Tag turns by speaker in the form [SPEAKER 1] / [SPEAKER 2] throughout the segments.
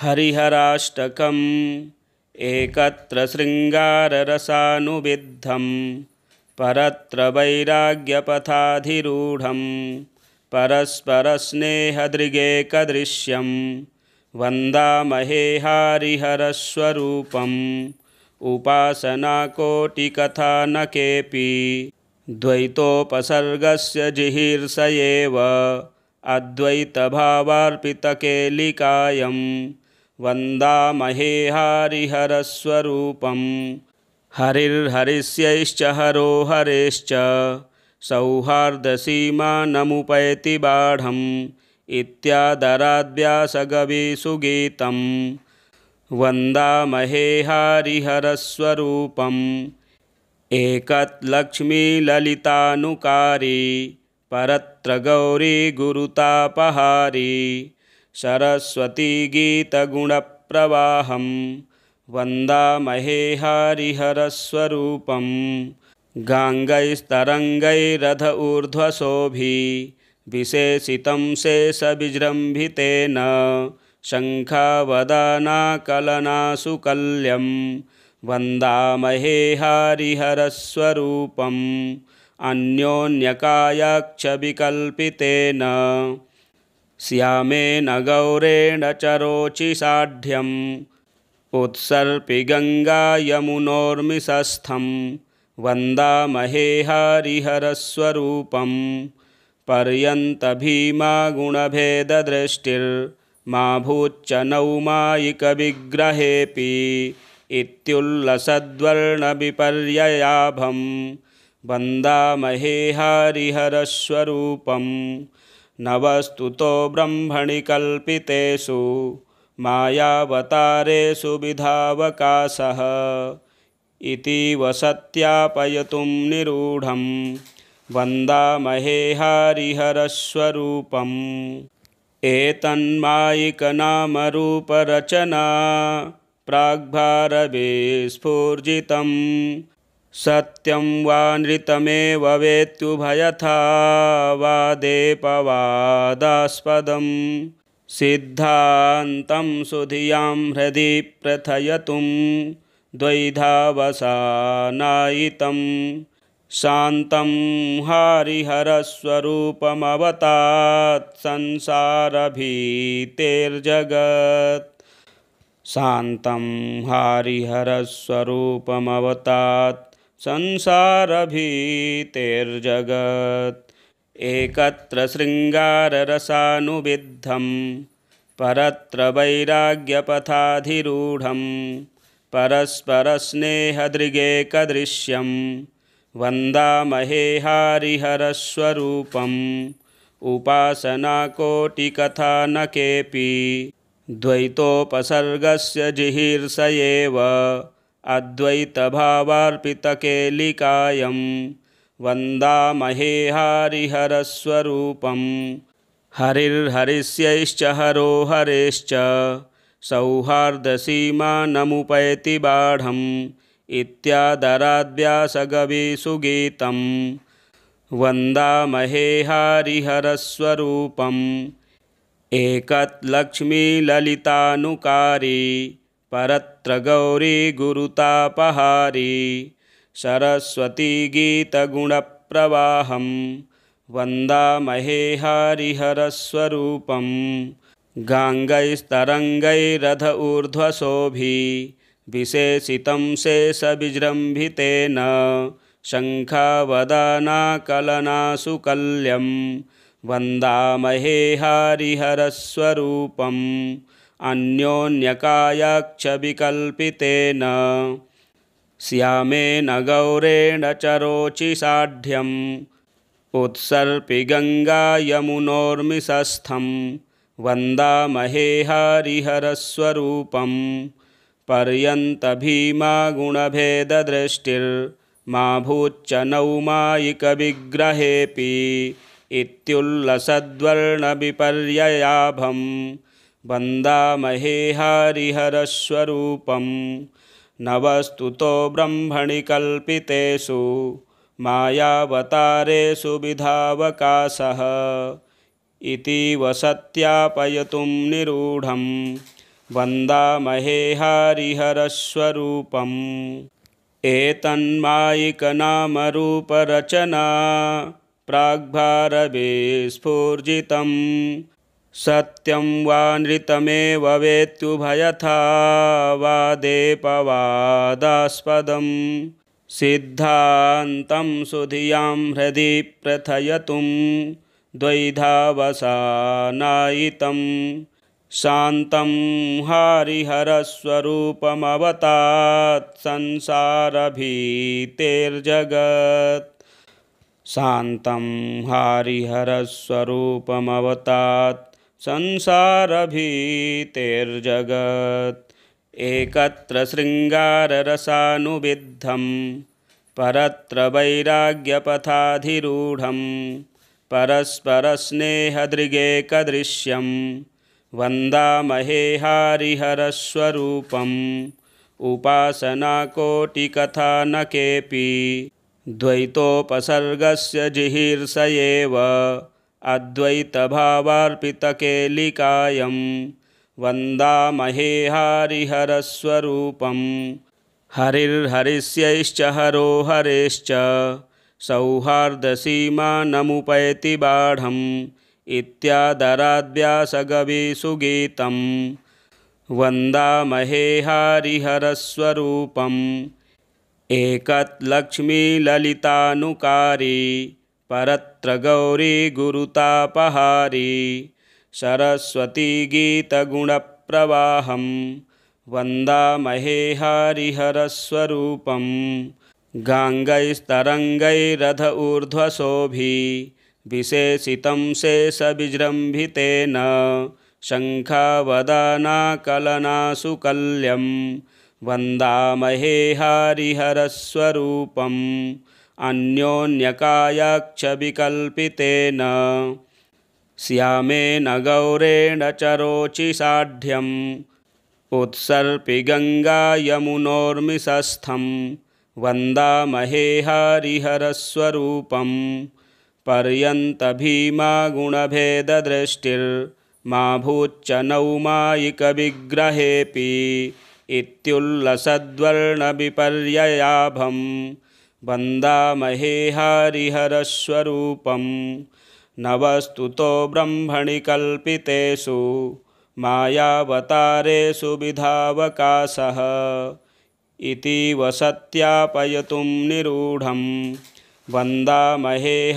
[SPEAKER 1] हरिहराष्टकम् एकत्र शृङ्गाररसानुविद्धं परत्र वैराग्यपथाधिरूढं परस्परस्नेहदृगेकदृश्यं वन्दामहे हरिहरस्वरूपम् उपासनाकोटिकथा न केऽपि द्वैतोपसर्गस्य जिहीर्ष एव अद्वैतभावार्पितकेलिकायम् वन्दामहेहारिहरस्वरूपं हरिर्हरिष्यैश्च हरो हरेश्च सौहार्दसीमानमुपैति बाढम् इत्यादराद्व्यासगवीसुगीतं वन्दामहे एकत् एकत्लक्ष्मीललितानुकारी परत्र गौरी गुरुतापहारी सरस्वतीगीतगुणप्रवाहं गाङ्गैस्तरङ्गैरध गाङ्गैस्तरङ्गैरधऊर्ध्वशोभि विशेषितं शेषविजृम्भितेन शङ्खावदानाकलनासुकल्यं हरिहरस्वरूपम् अन्योन्यकायाक्षविकल्पितेन श्यामेन गौरेण च रोचिसाढ्यम् उत्सर्पि गङ्गा वन्दामहे हरिहरस्वरूपं पर्यन्तभीमा गुणभेदृष्टिर्मा भूच्च नौ मायिकविग्रहेऽपि इत्युल्लसद्वर्णविपर्ययाभं हरिहरस्वरूपम् नवस्तुतो ब्रह्मणि कल्पितेषु मायावतारेषु विधावकाशः इतीव सत्यापयितुं निरूढं हरिहरस्वरूपम् एतन्मायिकनामरूपरचना स्फूर्जितम् सत्यं वा नृतमेव वेत्युभयथा देपवादास्पदं सिद्धान्तं सुधियां हृदि प्रथयतुं द्वैधावसानायितं शान्तं हारिहरस्वरूपमवतात् संसारभीतेर्जगत् शान्तं हारिहरस्वरूपमवतात् संसारभीतेर्जगत् एकत्र शृङ्गाररसानुबिद्धं परत्र वैराग्यपथाधिरूढं परस्परस्नेहदृगेकदृश्यं वन्दामहे हारिहरस्वरूपम् उपासनाकोटिकथा न केऽपि द्वैतोपसर्गस्य जिहीर्ष एव अद्वैतभावार्पितकेलिकायं हरिहरस्वरूपं हरिर्हरिष्यैश्च हरो हरेश्च बाढम् इत्यादराद्व्यासगवीसुगीतं वन्दामहे हरिहरस्वरूपम् एकत्लक्ष्मीललितानुकारी परत् गौरी गुरुतापहारी सरस्वती हरिहरस्वरूपं गाङ्गैस्तरङ्गैरध गाङ्गैस्तरङ्गैरधऊर्ध्वशोभि विशेषितं शेषविजृम्भितेन शङ्खावदानाकलनासुकल्यं हरिहरस्वरूपम् अन्योन्यकायाक्षविकल्पितेन श्यामेन गौरेण च रोचिषाढ्यं उत्सर्पि गङ्गा यमुनोर्मिषस्थं वन्दामहेहरिहरस्वरूपं भूच्च नौ मायिकविग्रहेऽपि इत्युल्लसद्वर्णविपर्ययाभम् वन्दामहे हरिहरस्वरूपं नवस्तुतो ब्रह्मणि कल्पितेषु मायावतारेषु विधावकाशः इतीव सत्यापयितुं निरूढं हरिहरस्वरूपम् एतन्मायिकनामरूपरचना स्फूर्जितम् सत्यं वा नृतमेव वेत्युभयथा वादेपवादास्पदं सिद्धान्तं सुधियां हृदि प्रथयतुं द्वैधावसानायितं शान्तं हारिहरस्वरूपमवतात् संसारभीतेर्जगत् शान्तं हारिहरस्वरूपमवतात् संसारभीतेर्जगत् एकत्र शृङ्गाररसानुबिद्धं परत्र वैराग्यपथाधिरूढं परस्परस्नेहदृगेकदृश्यं वन्दामहे हारिहरस्वरूपम् उपासनाकोटिकथा न केऽपि द्वैतोपसर्गस्य जिहीर्ष एव अद्वैतभावार्पितकेलिकायं हरिहरस्वरूपं हरिर्हरिष्यैश्च हरो हरेश्च सौहार्दसीमानमुपैति बाढम् इत्यादराध्यासगवीसुगीतं वन्दामहेहारिहरस्वरूपम् एकत् लक्ष्मीललितानुकारी पर त्र गौरी गुरुतापहारी हरिहरस्वरूपं गाङ्गैस्तरङ्गैरध ऊर्ध्वशोभि विशेषितं शेषविजृम्भितेन शङ्खावदानाकलनासुकल्यं हरिहरस्वरूपम् अन्योन्यकायाक्ष विकल्पितेन श्यामेन गौरेण च रोचिषाढ्यं उत्सर्पि गङ्गा वन्दामहे हरिहरस्वरूपं पर्यन्तभीमा भूच्च नौ मायिकविग्रहेऽपि इत्युल्लसद्वर्णविपर्ययाभम् हरिहरस्वरूपं नवस्तुतो ब्रह्मणि कल्पितेषु मायावतारेषु विधावकाशः इतीव सत्यापयितुं निरूढं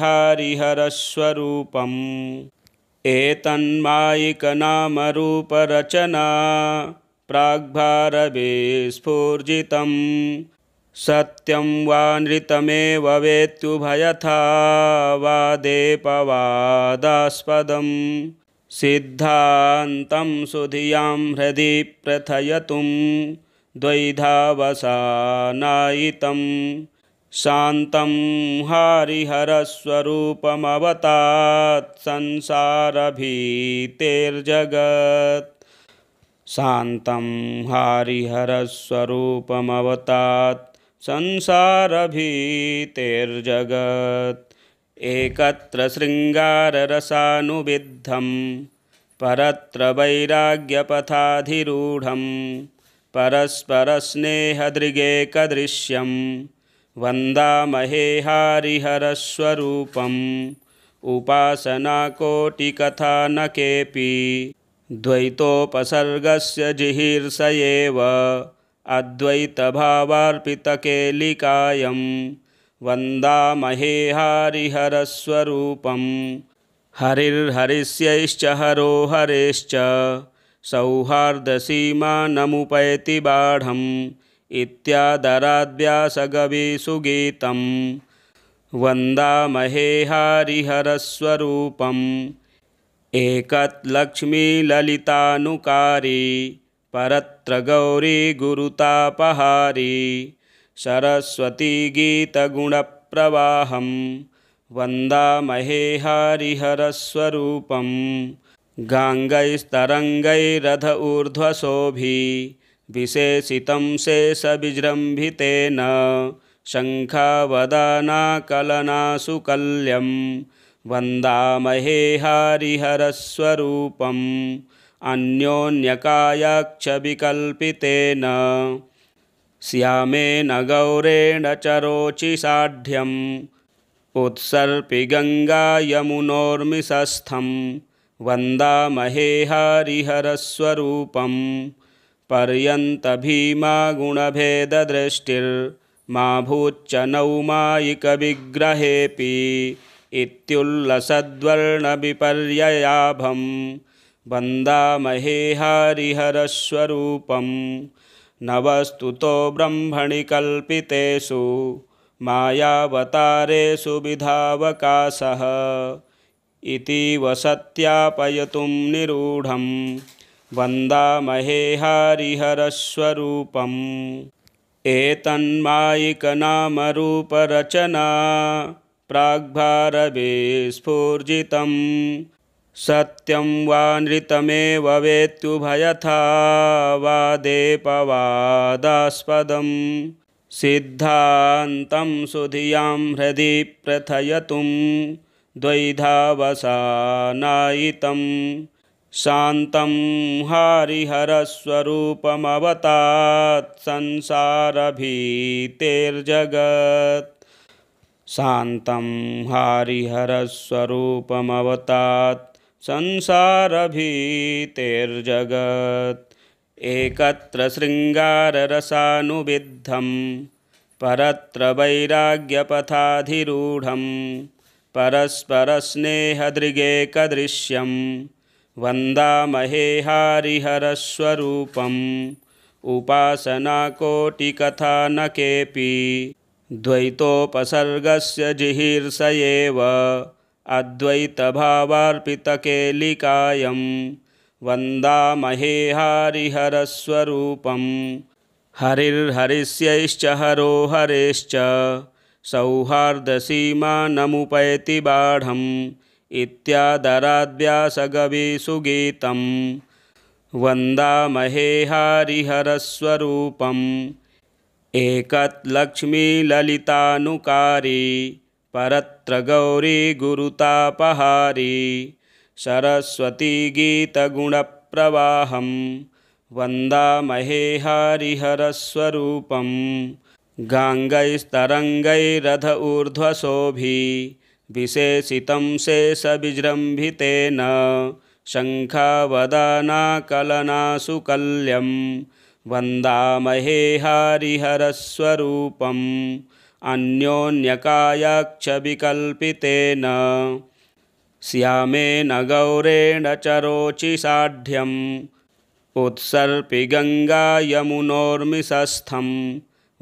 [SPEAKER 1] हरिहरस्वरूपम् एतन्मायिकनामरूपरचना स्फूर्जितम् सत्यं वा नृतमेव वेत्युभयथा वा देपवादास्पदं सिद्धान्तं सुधियां हृदि प्रथयतुं द्वैधावसानायितं शान्तं हारिहरस्वरूपमवतात् संसारभीतेर्जगत् शान्तं हारिहरस्वरूपमवतात् संसारभीतेर्जगत् एकत्र शृङ्गाररसानुबिद्धं परत्र वैराग्यपथाधिरूढं परस्परस्नेहदृगेकदृश्यं वन्दामहे हारिहरस्वरूपम् उपासनाकोटिकथा न केऽपि द्वैतोपसर्गस्य जिहीर्ष एव अद्वैतभावार्पितकेलिकायं हरिहरस्वरूपं हरिर्हरिष्यैश्च हरो हरेश्च सौहार्दसीमानमुपैति बाढम् इत्यादराध्यासगविसुगीतं वन्दामहे हरिहरस्वरूपम् एकत्लक्ष्मीललितानुकारी परत् गौरी गुरुतापहारी सरस्वतीगीतगुणप्रवाहं गाङ्गैस्तरङ्गैरध ऊर्ध्वशोभि विशेषितं शेषविजृम्भितेन शङ्खावदानाकलनासुकल्यं हरिहरस्वरूपम् अन्योन्यकायाक्ष विकल्पितेन श्यामेन गौरेण च रोचिषाढ्यं उत्सर्पि गङ्गा वन्दामहे हरिहरस्वरूपं पर्यन्तभीमा भूच्च नौ मायिकविग्रहेऽपि इत्युल्लसद्वर्णविपर्ययाभम् हरिहरस्वरूपं नवस्तुतो ब्रह्मणि कल्पितेषु मायावतारेषु विधावकाशः इतीवसत्यापयितुं निरूढं हरिहरस्वरूपम् एतन्मायिकनामरूपरचना स्फूर्जितम् सत्यं वा नृतमेव वेत्युभयथा वा देपवादास्पदं सिद्धान्तं सुधियां हृदि प्रथयतुं द्वैधावसानायितं शान्तं हारिहरस्वरूपमवतात् संसारभीतेर्जगत् शान्तं हारिहरस्वरूपमवतात् संसारभीतेर्जगत् एकत्र शृङ्गाररसानुबिद्धं परत्र वैराग्यपथाधिरूढं परस्परस्नेहदृगेकदृश्यं वन्दामहे हारिहरस्वरूपम् उपासनाकोटिकथा न केऽपि द्वैतोपसर्गस्य जिहीर्ष एव अद्वैतभावार्पितकेलिकायं हरिहरस्वरूपं हरिर्हरिष्यैश्च हरो हरेश्च बाढम् इत्यादराध्यासगवीसुगीतं वन्दामहे हरिहरस्वरूपम् एकत्लक्ष्मीललितानुकारी परत्र गौरी गुरुतापहारी हरिहरस्वरूपं गाङ्गैस्तरङ्गैरध ऊर्ध्वशोभि विशेषितं शेषविजृम्भितेन शङ्खावदानाकलनासुकल्यं वन्दामहे हरिहरस्वरूपम् अन्योन्यकायक्षविकल्पितेन विकल्पितेन श्यामेन गौरेण च रोचिषाढ्यम् उत्सर्पि गङ्गा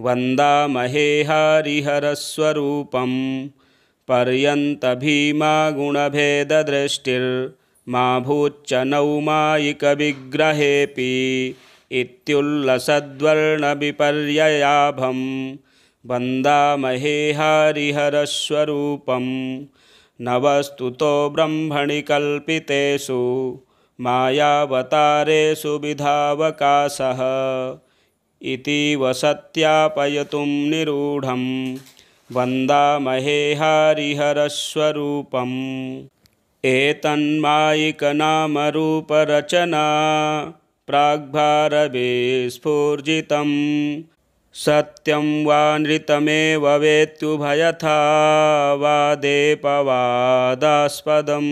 [SPEAKER 1] वन्दामहे हरिहरस्वरूपं पर्यन्तभीमा भूच्च नौ मायिकविग्रहेऽपि इत्युल्लसद्वर्णविपर्ययाभम् वन्दामहे हरिहरस्वरूपं नवस्तुतो ब्रह्मणि कल्पितेषु मायावतारेषु विधावकाशः इतीव सत्यापयितुं निरूढं हरिहरस्वरूपम् एतन्मायिकनामरूपरचना स्फूर्जितम् सत्यं वा नृतमेव वेत्युभयथा वा देपवादास्पदं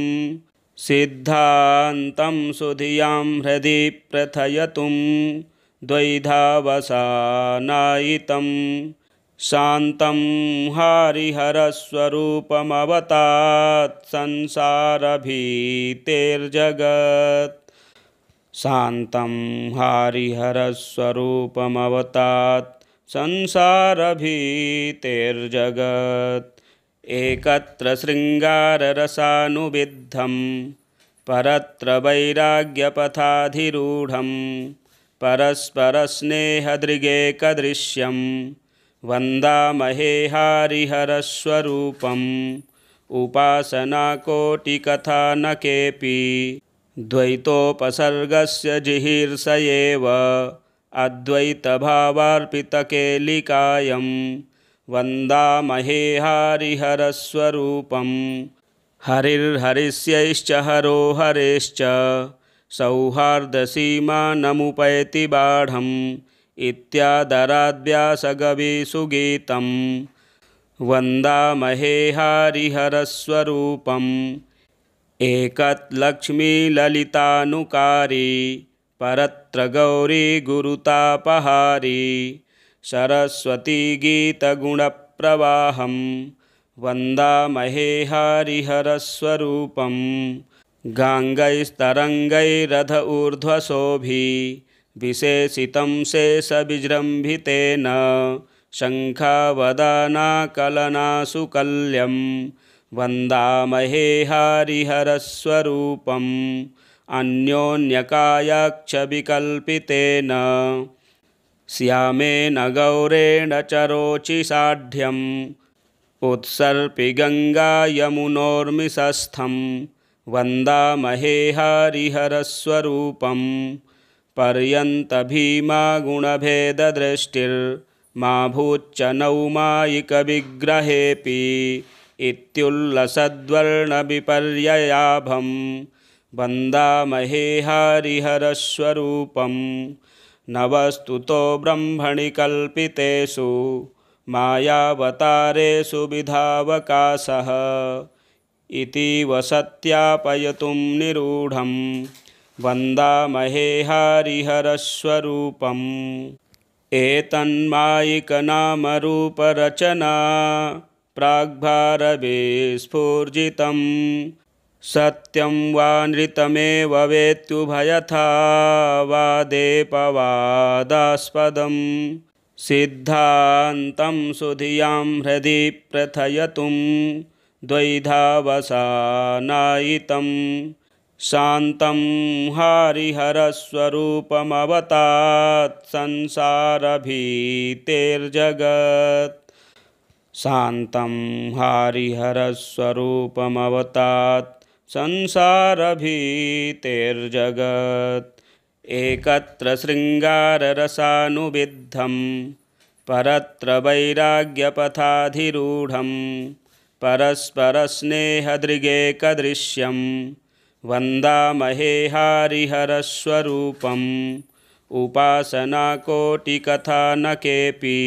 [SPEAKER 1] सिद्धान्तं सुधियां हृदि प्रथयतुं द्वैधावसानायितं शान्तं हारिहरस्वरूपमवतात् संसारभीतेर्जगत् शान्तं हारिहरस्वरूपमवतात् संसारभीतेर्जगत् एकत्र शृङ्गाररसानुबिद्धं परत्र वैराग्यपथाधिरूढं परस्परस्नेहदृगेकदृश्यं वन्दामहे हारिहरस्वरूपम् उपासनाकोटिकथा न केऽपि द्वैतोपसर्गस्य जिहीर्ष एव अद्वैतभावार्पितकेलिकायं हरिहरस्वरूपं हरिर्हरिष्यैश्च हरो हरेश्च बाढम् इत्यादराद्व्यासगवीसुगीतं वन्दामहे हरिहरस्वरूपम् एकत्लक्ष्मीललितानुकारी परत्र गौरी गुरुतापहारी हरिहरस्वरूपं गाङ्गैस्तरङ्गैरध गाङ्गैस्तरङ्गैरधऊर्ध्वशोभि विशेषितं शेषविजृम्भितेन शङ्खावदानाकलनासुकल्यं हरिहरस्वरूपम् अन्योन्यकायक्षविकल्पितेन श्यामेन गौरेण च रोचिषाढ्यं उत्सर्पि गङ्गा वन्दामहे हरिहरस्वरूपं पर्यन्तभीमा भूच्च नौ मायिकविग्रहेऽपि इत्युल्लसद्वर्णविपर्ययाभम् वन्दामहे हरिहरस्वरूपं नवस्तुतो ब्रह्मणि कल्पितेषु मायावतारेषु विधावकाशः इतीव सत्यापयितुं निरूढं हरिहरस्वरूपम् एतन्मायिकनामरूपरचना प्राग्भारवे स्फूर्जितम् सत्यं वा नृतमेव वेत्युभयथा देपवादास्पदं सिद्धान्तं सुधियां हृदि प्रथयतुं द्वैधावसानायितं शान्तं हारिहरस्वरूपमवतात् संसारभीतेर्जगत् शान्तं हारिहरस्वरूपमवतात् संसारभीतेर्जगत् एकत्र शृङ्गाररसानुबिद्धं परत्र वैराग्यपथाधिरूढं परस्परस्नेहदृगेकदृश्यं वन्दामहे हारिहरस्वरूपम् उपासनाकोटिकथा न केऽपि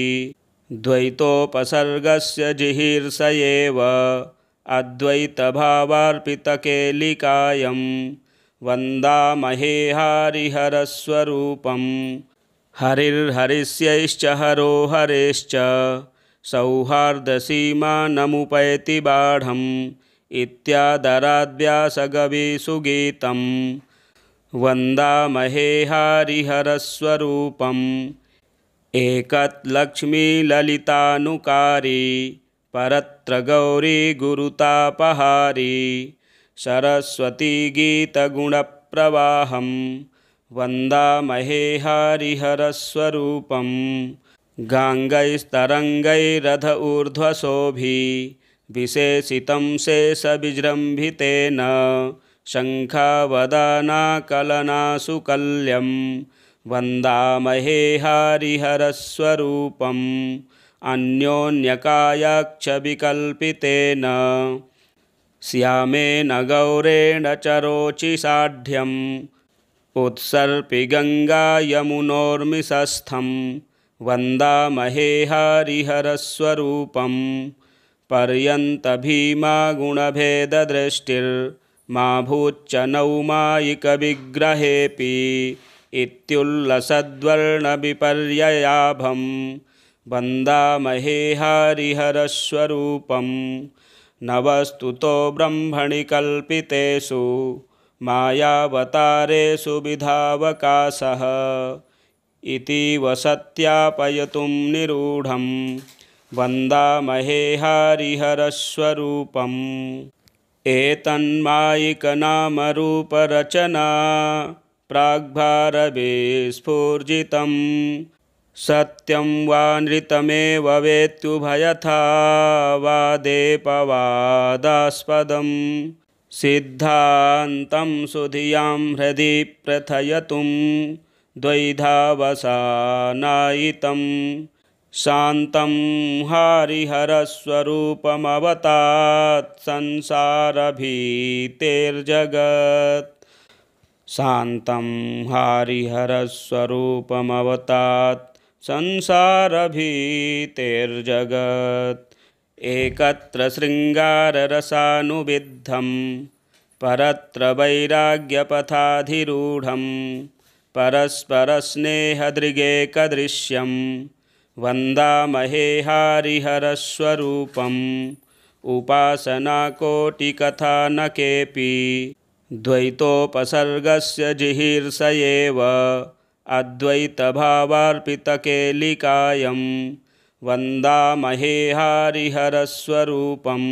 [SPEAKER 1] द्वैतोपसर्गस्य जिहीर्ष एव अद्वैतभावार्पितकेलिकायं हरिहरस्वरूपं हरिर्हरिष्यैश्च हरो हरेश्च बाढम् इत्यादराध्यासगविसुगीतं वन्दामहे हरिहरस्वरूपम् एकत्लक्ष्मीललितानुकारी परत्र गौरी गुरुतापहारी हरिहरस्वरूपं गाङ्गैस्तरङ्गैरध गाङ्गैस्तरङ्गैरधऊर्ध्वशोभि विशेषितं शेषविजृम्भितेन शङ्खावदानाकलनासुकल्यं हरिहरस्वरूपम् अन्योन्यकायाक्षविकल्पितेन श्यामेन गौरेण च रोचिषाढ्यं उत्सर्पि गङ्गा यमुनोर्मिषस्थं वन्दामहेहरिहरस्वरूपं पर्यन्तभीमा भूच्च नौ मायिकविग्रहेऽपि इत्युल्लसद्वर्णविपर्ययाभम् वन्दामहे हरिहरस्वरूपं नवस्तुतो ब्रह्मणि कल्पितेषु मायावतारेषु विधावकाशः इतीव सत्यापयितुं निरूढं हरिहरस्वरूपम् एतन्मायिकनामरूपरचना स्फूर्जितम् सत्यं वा नृतमेव वेत्युभयथा वा देपवादास्पदं सिद्धान्तं सुधियां हृदि प्रथयतुं द्वैधावसानायितं शान्तं हारिहरस्वरूपमवतात् संसारभीतेर्जगत् शान्तं हारिहरस्वरूपमवतात् संसारभीतेर्जगत् एकत्र शृङ्गाररसानुबिद्धं परत्र वैराग्यपथाधिरूढं परस्परस्नेहदृगेकदृश्यं वन्दामहे हारिहरस्वरूपम् उपासनाकोटिकथा न केऽपि द्वैतोपसर्गस्य जिहीर्ष एव अद्वैतभावार्पितकेलिकायं वन्दामहेहारिहरस्वरूपं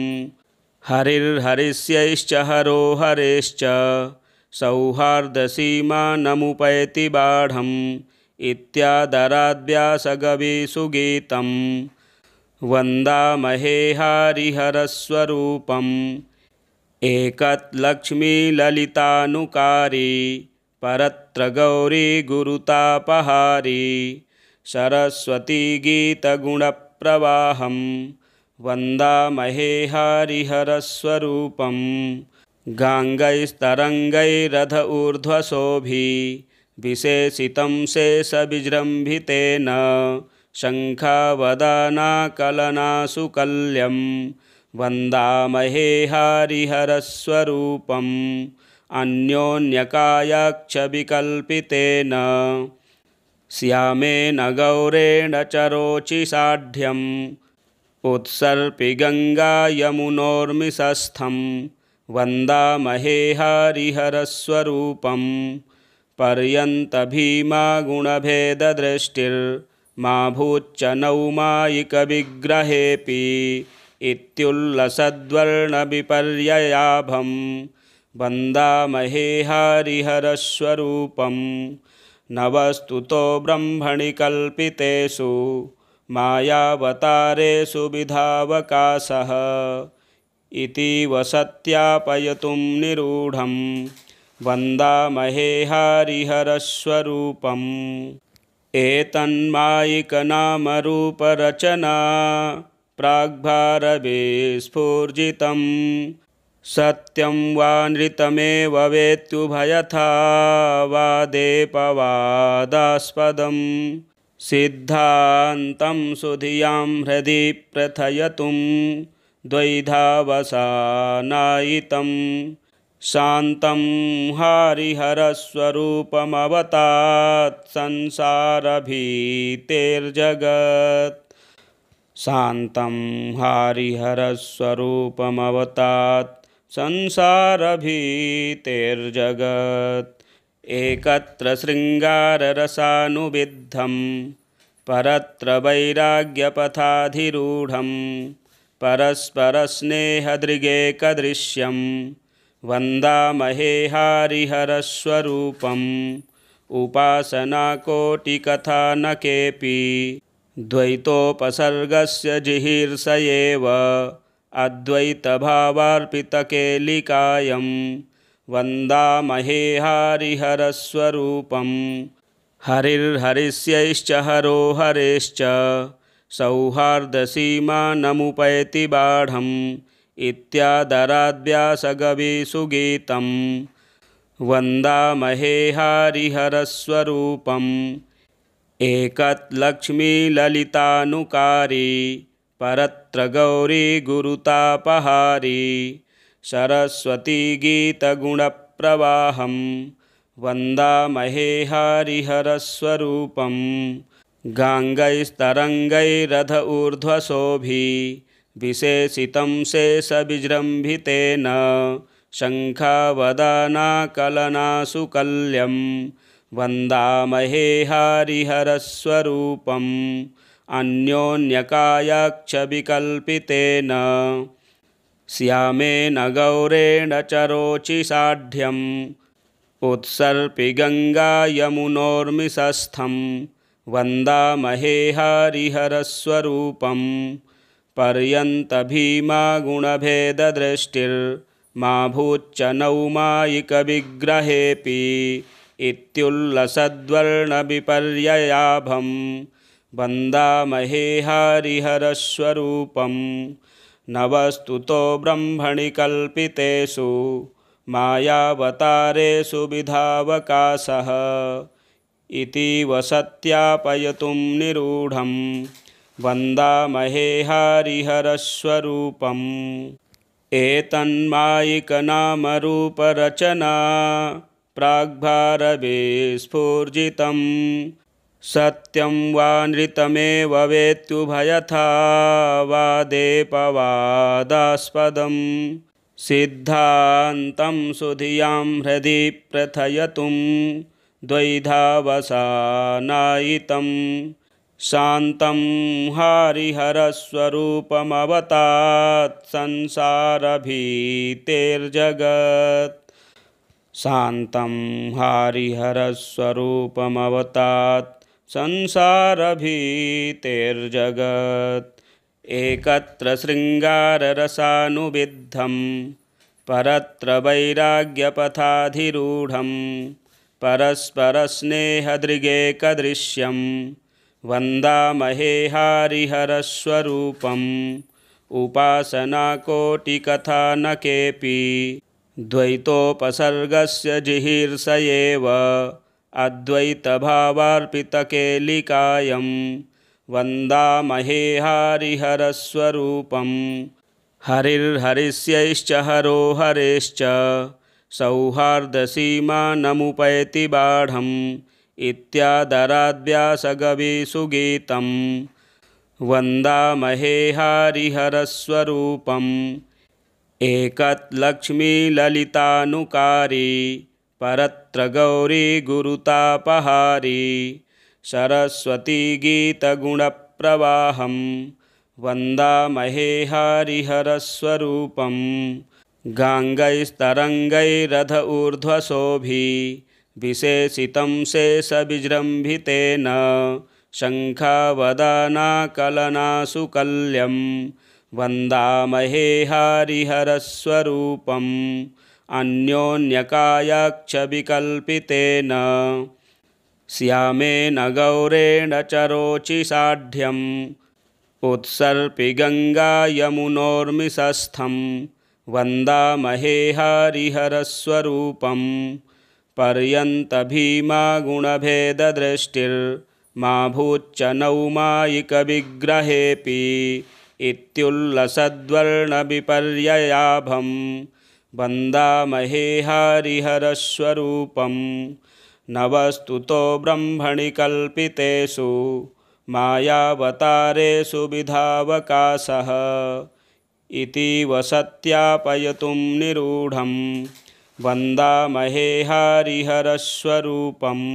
[SPEAKER 1] हरिर्हरिष्यैश्च हरो हरेश्च सौहार्दसीमानमुपैति बाढम् इत्यादराध्यासगविसुगीतं वन्दामहे एकत् एकत्लक्ष्मीललितानुकारी परत्र गौरी गुरुतापहारी हरिहरस्वरूपं गाङ्गैस्तरङ्गैरध गाङ्गैस्तरङ्गैरधऊर्ध्वशोभि विशेषितं शेषविजृम्भितेन शङ्खावदानाकलनासुकल्यं हरिहरस्वरूपम् अन्योन्यकायक्षविकल्पितेन श्यामेन गौरेण च रोचिसाढ्यम् उत्सर्पि गङ्गा वन्दामहे हरिहरस्वरूपं पर्यन्तभीमा भूच्च नौ मायिकविग्रहेऽपि इत्युल्लसद्वर्णविपर्ययाभम् वन्दामहे हरिहरस्वरूपं नवस्तुतो ब्रह्मणि कल्पितेषु मायावतारेषु विधावकाशः इतीव सत्यापयितुं निरूढं हरिहरस्वरूपम् एतन्मायिकनामरूपरचना स्फूर्जितम् सत्यं वा नृतमेव वेत्युभयथा वा देपवादास्पदं सिद्धान्तं सुधियां हृदि प्रथयतुं द्वैधावसानायितं शान्तं हारिहरस्वरूपमवतात् संसारभीतेर्जगत् शान्तं हारिहरस्वरूपमवतात् संसारभीतेर्जगत् एकत्र शृङ्गाररसानुबिद्धं परत्र वैराग्यपथाधिरूढं परस्परस्नेहदृगेकदृश्यं वन्दामहे हारिहरस्वरूपम् उपासनाकोटिकथा न केऽपि द्वैतोपसर्गस्य जिहीर्ष एव अद्वैतभावार्पितकेलिकायं हरिहरस्वरूपं हरिर्हरिष्यैश्च हरो हरेश्च बाढम् इत्यादराभ्यासगवीसुगीतं वन्दामहे हरिहरस्वरूपम् एकत्लक्ष्मीललितानुकारी परत्र गौरी गुरुतापहारी हरिहरस्वरूपं गाङ्गैस्तरङ्गैरध ऊर्ध्वशोभि विशेषितं शेषविजृम्भितेन शङ्खावदानाकलनासुकल्यं हरिहरस्वरूपम् अन्योन्यकायाक्ष विकल्पितेन श्यामेन गौरेण च रोचिषाढ्यं उत्सर्पि गङ्गा वन्दामहे हरिहरस्वरूपं पर्यन्तभीमा भूच्च नौ मायिकविग्रहेऽपि इत्युल्लसद्वर्णविपर्ययाभम् वन्दामहे हरिहरस्वरूपं नवस्तुतो ब्रह्मणि कल्पितेषु मायावतारेषु विधावकाशः इतीव सत्यापयितुं निरूढं हरिहरस्वरूपम् एतन्मायिकनामरूपरचना स्फूर्जितम् सत्यं वा नृतमेव वेत्युभयथा वा देपवादास्पदं सिद्धान्तं सुधियां हृदि प्रथयतुं द्वैधावसानायितं शान्तं हारिहरस्वरूपमवतात् संसारभीतेर्जगत् शान्तं हारिहरस्वरूपमवतात् संसारभीतेर्जगत् एकत्र शृङ्गाररसानुबिद्धं परत्र वैराग्यपथाधिरूढं परस्परस्नेहदृगेकदृश्यं वन्दामहे हारिहरस्वरूपम् उपासनाकोटिकथा न केऽपि द्वैतोपसर्गस्य जिहीर्ष एव अद्वैतभावार्पितकेलिकायं हरिहरस्वरूपं हरिर्हरिष्यैश्च हरो हरेश्च सौहार्दसीमानमुपैति बाढम् इत्यादराध्यासगविसुगीतं वन्दामहे हरिहरस्वरूपम् एकत्लक्ष्मीललितानुकारी परत्र गौरी गुरुतापहारी हरिहरस्वरूपं गाङ्गैस्तरङ्गैरध ऊर्ध्वशोभि विशेषितं शेषविजृम्भितेन शङ्खावदानाकलनासुकल्यं वन्दामहे हरिहरस्वरूपम् अन्योन्यकायक्षविकल्पितेन विकल्पितेन श्यामेन गौरेण च रोचिषाढ्यम् उत्सर्पि गङ्गा वन्दामहे हरिहरस्वरूपं पर्यन्तभीमा भूच्च नौ मायिकविग्रहेऽपि इत्युल्लसद्वर्णविपर्ययाभम् वन्दामहे हरिहरस्वरूपं नवस्तुतो ब्रह्मणि कल्पितेषु मायावतारेषु विधावकाशः इतीव सत्यापयितुं निरूढं हरिहरस्वरूपम्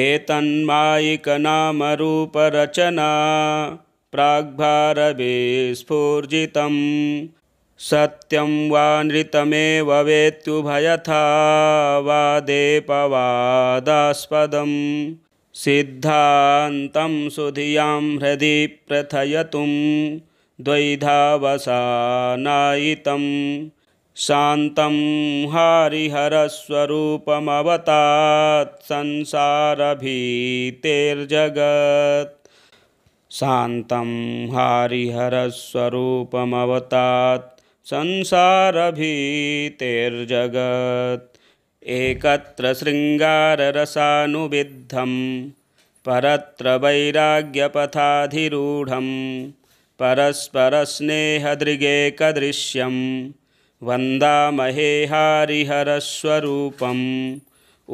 [SPEAKER 1] एतन्मायिकनामरूपरचना स्फूर्जितम् सत्यं वा नृतमेव वेत्युभयथा वा देपवादास्पदं सिद्धान्तं सुधियां हृदि प्रथयतुं द्वैधावसानायितं शान्तं हारिहरस्वरूपमवतात् संसारभीतेर्जगत् शान्तं हारिहरस्वरूपमवतात् संसारभीतेर्जगत् एकत्र शृङ्गाररसानुबिद्धं परत्र वैराग्यपथाधिरूढं परस्परस्नेहदृगेकदृश्यं वन्दामहे हारिहरस्वरूपम्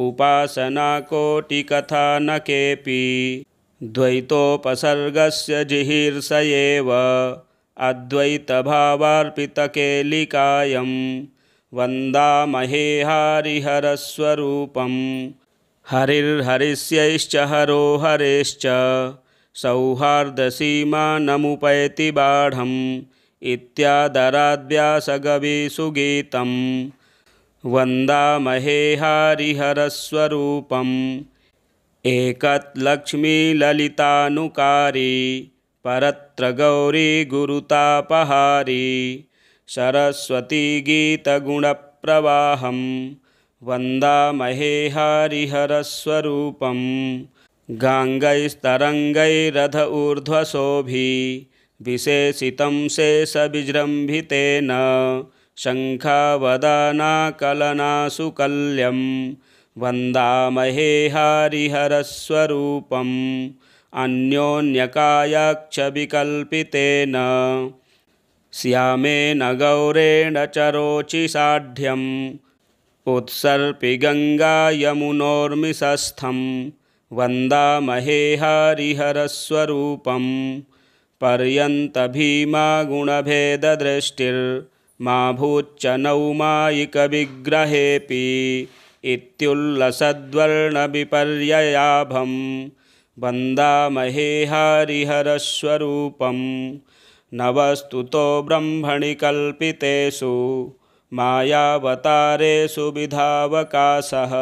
[SPEAKER 1] उपासनाकोटिकथा न केऽपि द्वैतोपसर्गस्य जिहीर्ष एव अद्वैतभावार्पितकेलिकायं वन्दामहेहारिहरस्वरूपं हरिर्हरिष्यैश्च हरो हरेश्च सौहार्दसीमानमुपैति बाढम् इत्यादराद्व्यासगवीसुगीतं वन्दामहे एकत् एकत्लक्ष्मीललितानुकारी परत् गौरी गुरुतापहारी हरिहरस्वरूपं गाङ्गैस्तरङ्गैरध गाङ्गैस्तरङ्गैरधऊर्ध्वशोभि विशेषितं शेषविजृम्भितेन शङ्खावदानाकलनासुकल्यं हरिहरस्वरूपम् अन्योन्यकायाक्षविकल्पितेन श्यामेन गौरेण च रोचिषाढ्यं उत्सर्पि गङ्गा वन्दामहे हरिहरस्वरूपं पर्यन्तभीमा भूच्च नौ मायिकविग्रहेऽपि इत्युल्लसद्वर्णविपर्ययाभम् हरिहरस्वरूपं नवस्तुतो ब्रह्मणि कल्पितेषु मायावतारेषु विधावकाशः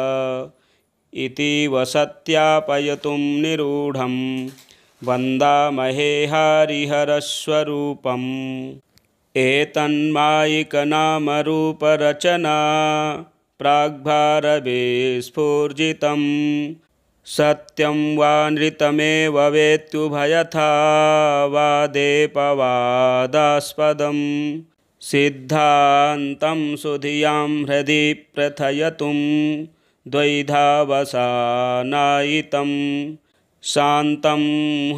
[SPEAKER 1] इतीव सत्यापयितुं निरूढं हरिहरस्वरूपम् एतन्मायिकनामरूपरचना प्राग्भारवे स्फूर्जितम् सत्यं वा नृतमेव वेत्युभयथा वा देपवादास्पदं सिद्धान्तं सुधियां हृदि प्रथयतुं द्वैधावसानायितं शान्तं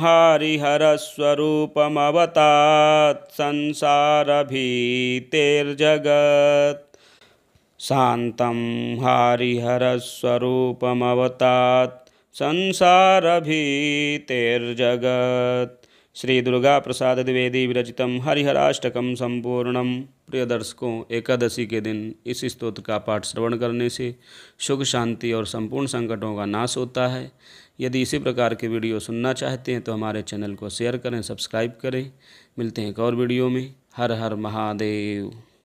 [SPEAKER 1] हारिहरस्वरूपमवतात् संसारभीतेर्जगत् शान्तं हारिहरस्वरूपमवतात् जगत श्री दुर्गा प्रसाद द्विवेदी विरचित हरिहराष्टकम संपूर्णम प्रिय दर्शकों एकादशी के दिन इस स्तोत्र का पाठ श्रवण करने से सुख शांति और संपूर्ण संकटों का नाश होता है यदि इसी प्रकार के वीडियो सुनना चाहते हैं तो हमारे चैनल को शेयर करें सब्सक्राइब करें मिलते हैं एक और वीडियो में हर हर महादेव